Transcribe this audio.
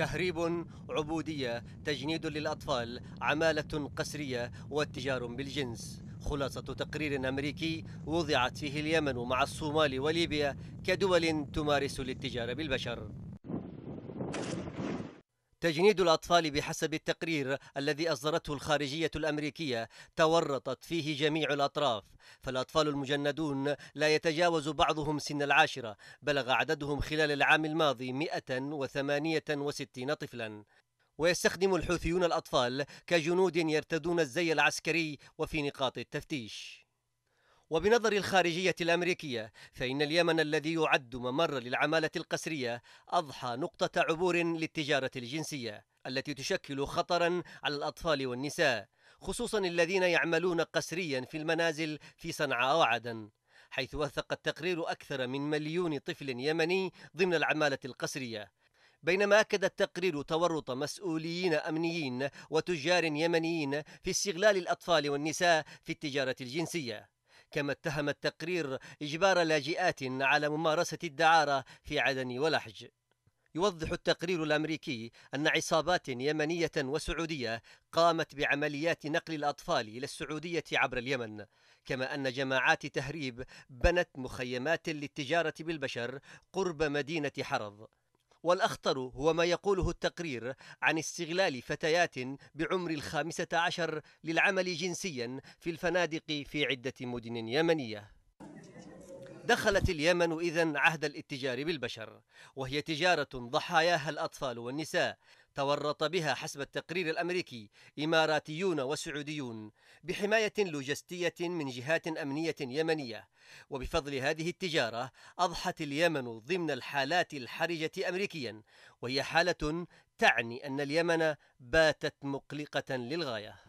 تهريب عبودية تجنيد للأطفال عمالة قسرية واتجار بالجنس خلاصة تقرير أمريكي وضعت فيه اليمن مع الصومال وليبيا كدول تمارس الاتجار بالبشر تجنيد الأطفال بحسب التقرير الذي أصدرته الخارجية الأمريكية تورطت فيه جميع الأطراف فالأطفال المجندون لا يتجاوز بعضهم سن العاشرة بلغ عددهم خلال العام الماضي 168 طفلا ويستخدم الحوثيون الأطفال كجنود يرتدون الزي العسكري وفي نقاط التفتيش وبنظر الخارجية الأمريكية فإن اليمن الذي يعد ممر للعمالة القسرية أضحى نقطة عبور للتجارة الجنسية التي تشكل خطرا على الأطفال والنساء خصوصا الذين يعملون قسريا في المنازل في صنعاء وعدن حيث وثق التقرير أكثر من مليون طفل يمني ضمن العمالة القسرية بينما أكد التقرير تورط مسؤولين أمنيين وتجار يمنيين في استغلال الأطفال والنساء في التجارة الجنسية كما اتهم التقرير إجبار لاجئات على ممارسة الدعارة في عدن ولحج يوضح التقرير الامريكي ان عصابات يمنيه وسعوديه قامت بعمليات نقل الاطفال الى السعوديه عبر اليمن كما ان جماعات تهريب بنت مخيمات للتجاره بالبشر قرب مدينه حرض والأخطر هو ما يقوله التقرير عن استغلال فتيات بعمر الخامسة عشر للعمل جنسيا في الفنادق في عدة مدن يمنية دخلت اليمن إذا عهد الاتجار بالبشر وهي تجارة ضحاياها الأطفال والنساء تورط بها حسب التقرير الأمريكي إماراتيون وسعوديون بحماية لوجستية من جهات أمنية يمنية وبفضل هذه التجارة أضحت اليمن ضمن الحالات الحرجة أمريكيا وهي حالة تعني أن اليمن باتت مقلقة للغاية